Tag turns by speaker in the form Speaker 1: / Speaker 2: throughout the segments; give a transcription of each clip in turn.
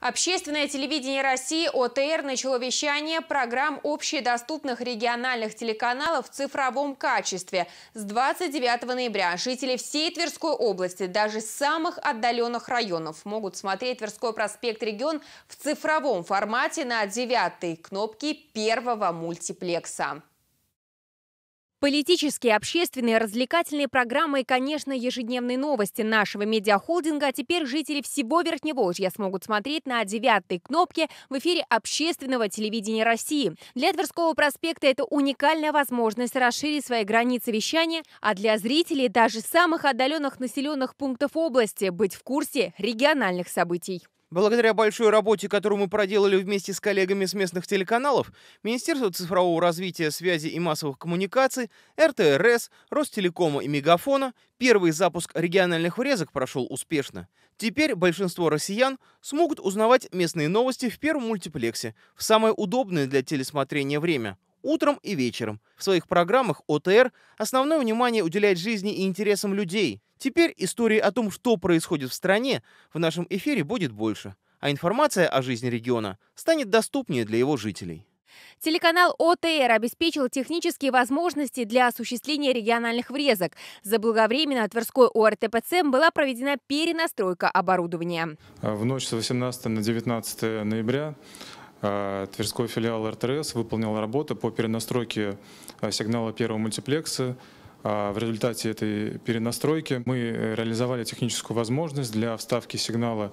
Speaker 1: Общественное телевидение России ОТР начало вещание программ общедоступных региональных телеканалов в цифровом качестве с 29 ноября. Жители всей Тверской области, даже самых отдаленных районов, могут смотреть Тверской проспект регион в цифровом формате на девятой кнопке первого мультиплекса. Политические, общественные, развлекательные программы и, конечно, ежедневные новости нашего медиахолдинга а теперь жители всего Верхневолжья смогут смотреть на девятой кнопке в эфире общественного телевидения России. Для Тверского проспекта это уникальная возможность расширить свои границы вещания, а для зрителей даже самых отдаленных населенных пунктов области быть в курсе региональных событий.
Speaker 2: Благодаря большой работе, которую мы проделали вместе с коллегами с местных телеканалов, Министерство цифрового развития, связи и массовых коммуникаций, РТРС, Ростелекома и Мегафона, первый запуск региональных врезок прошел успешно. Теперь большинство россиян смогут узнавать местные новости в первом мультиплексе в самое удобное для телесмотрения время – утром и вечером. В своих программах ОТР основное внимание уделяет жизни и интересам людей. Теперь истории о том, что происходит в стране, в нашем эфире будет больше, а информация о жизни региона станет доступнее для его жителей.
Speaker 1: Телеканал ОТР обеспечил технические возможности для осуществления региональных врезок. Заблаговременно от Тверской ОРТПЦ была проведена перенастройка оборудования.
Speaker 3: В ночь с 18 на 19 ноября а, Тверской филиал РТРС выполнил работу по перенастройке а, сигнала первого мультиплекса. А, в результате этой перенастройки мы реализовали техническую возможность для вставки сигнала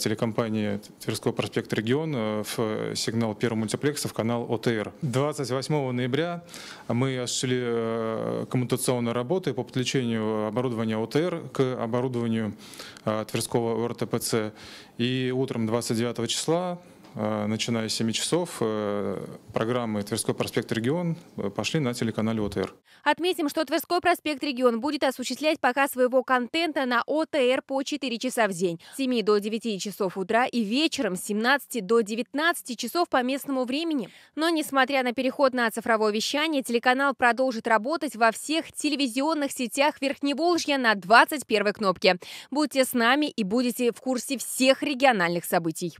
Speaker 3: телекомпании Тверского проспекта «Регион» в сигнал первого мультиплекса в канал ОТР. 28 ноября мы осуществили коммутационные работы по подключению оборудования ОТР к оборудованию Тверского РТПЦ И утром 29 числа Э, начиная с 7 часов, э, программы «Тверской проспект Регион» пошли на телеканале ОТР.
Speaker 1: Отметим, что Тверской проспект Регион будет осуществлять показ своего контента на ОТР по 4 часа в день. С 7 до 9 часов утра и вечером с 17 до 19 часов по местному времени. Но, несмотря на переход на цифровое вещание, телеканал продолжит работать во всех телевизионных сетях Верхневолжья на 21 кнопке. Будьте с нами и будете в курсе всех региональных событий.